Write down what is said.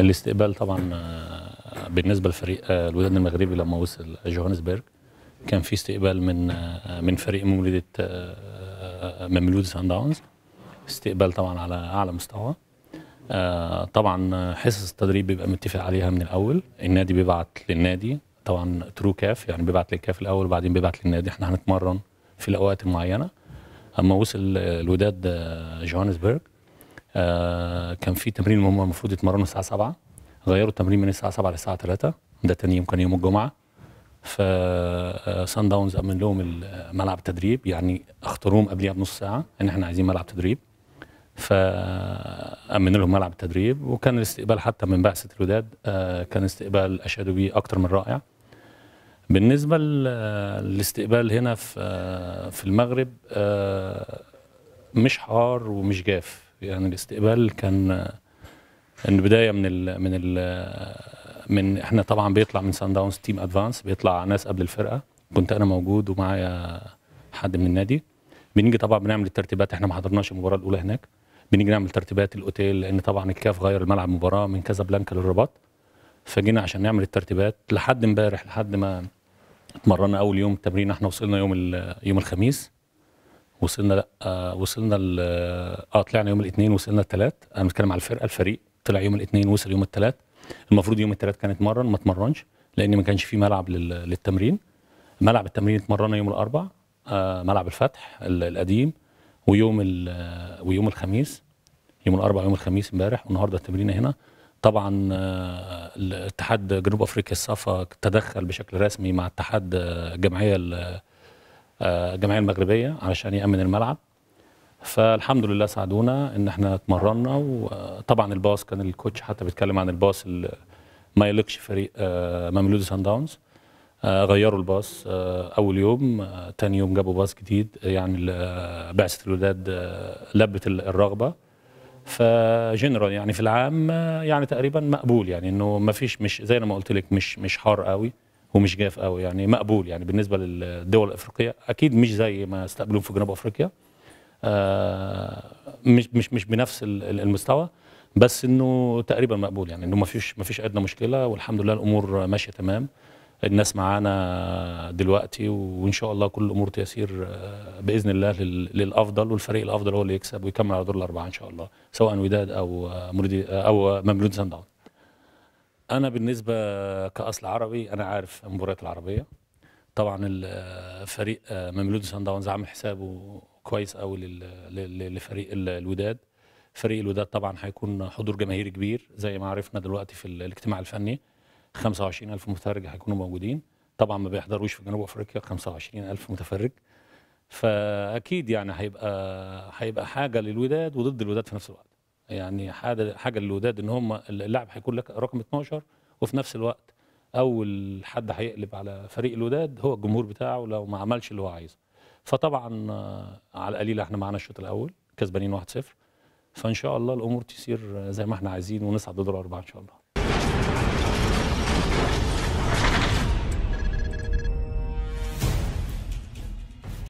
الاستقبال طبعا آه، بالنسبه لفريق آه، الوداد المغربي لما وصل جوهانسبرج كان في استقبال من آه، من فريق مولده مملود سان داونز استقبال طبعا على اعلى مستوى طبعا حصص التدريب بيبقى متفق عليها من الاول النادي بيبعت للنادي طبعا ترو كاف يعني بيبعت للكاف الاول وبعدين بيبعت للنادي احنا هنتمرن في الاوقات المعينه اما وصل الوداد جوهانسبرج آه، كان في تمرين هم المفروض يتمرنوا الساعه 7 غيروا التمرين من الساعه 7 للساعه 3 ده تاني يوم كان يوم الجمعه ف سان داونز امن لهم ملعب التدريب يعني اختاروهم قبليها بنص ساعه ان احنا عايزين ملعب تدريب فامن آه، لهم ملعب التدريب وكان الاستقبال حتى من بعثه الوداد آه، كان استقبال اشادوا بيه اكتر من رائع بالنسبه للاستقبال هنا في في المغرب مش حار ومش جاف يعني الاستقبال كان البداية آه، من الـ من الـ آه، من احنا طبعا بيطلع من سان داونز تيم ادفانس بيطلع ناس قبل الفرقه كنت انا موجود ومعايا حد من النادي بنيجي طبعا بنعمل الترتيبات احنا ما حضرناش المباراه الاولى هناك بنيجي نعمل ترتيبات الاوتيل لان طبعا الكاف غير الملعب مباراه من بلانكا للرباط فجينا عشان نعمل الترتيبات لحد امبارح لحد ما اتمرنا اول يوم تمرين احنا وصلنا يوم يوم الخميس وصلنا لا آه، وصلنا اه طلعنا يوم الاثنين وصلنا الثلاث انا بتكلم على الفرقه الفريق طلع يوم الاثنين وصل يوم الثلاث المفروض يوم الثلاث كان اتمرن ما اتمرنش لان ما كانش في ملعب للتمرين ملعب التمرين اتمرنا يوم الاربع آه، ملعب الفتح القديم ويوم آه، ويوم الخميس يوم الاربع يوم الخميس امبارح والنهارده التمرين هنا طبعا الاتحاد جنوب افريقيا الصفا تدخل بشكل رسمي مع اتحاد الجمعيه الجمعيه آه، المغربيه علشان يامن الملعب فالحمد لله ساعدونا ان احنا اتمرنا وطبعا الباص كان الكوتش حتى بيتكلم عن الباص اللي ما يلقش فريق آه، مملود سان داونز آه، غيروا الباص اول يوم تاني يوم جابوا باص جديد يعني بعثه الوداد لبت الرغبه فجنرال يعني في العام يعني تقريبا مقبول يعني انه ما فيش مش زي ما قلت لك مش مش حار قوي ومش جاف قوي يعني مقبول يعني بالنسبه للدول الافريقيه اكيد مش زي ما استقبلوه في جنوب افريقيا آه، مش مش مش بنفس المستوى بس انه تقريبا مقبول يعني انه ما فيش ما فيش ادنى مشكله والحمد لله الامور ماشيه تمام الناس معانا دلوقتي وان شاء الله كل الامور تيسير آه، باذن الله للافضل والفريق الافضل هو اللي يكسب ويكمل على دور الاربعه ان شاء الله سواء وداد او آه، مريدي او مملود سان داونز انا بالنسبه كاصل عربي انا عارف المباريات العربيه طبعا الفريق آه، مملود سان داونز عامل حسابه كويس قوي لفريق الوداد فريق الوداد طبعا هيكون حضور جماهيري كبير زي ما عرفنا دلوقتي في الاجتماع الفني 25000 متفرج هيكونوا موجودين طبعا ما بيحضروش في جنوب افريقيا 25000 متفرج فاكيد يعني هيبقى هيبقى حاجه للوداد وضد الوداد في نفس الوقت يعني حاجه للوداد ان هم اللاعب هيكون لك رقم 12 وفي نفس الوقت اول حد هيقلب على فريق الوداد هو الجمهور بتاعه لو ما عملش اللي هو عايزه فطبعا آه، على القليله احنا معانا الشوط الاول كسبانين 1-0 فان شاء الله الامور تسير زي ما احنا عايزين ونصعد دور اربعه ان شاء الله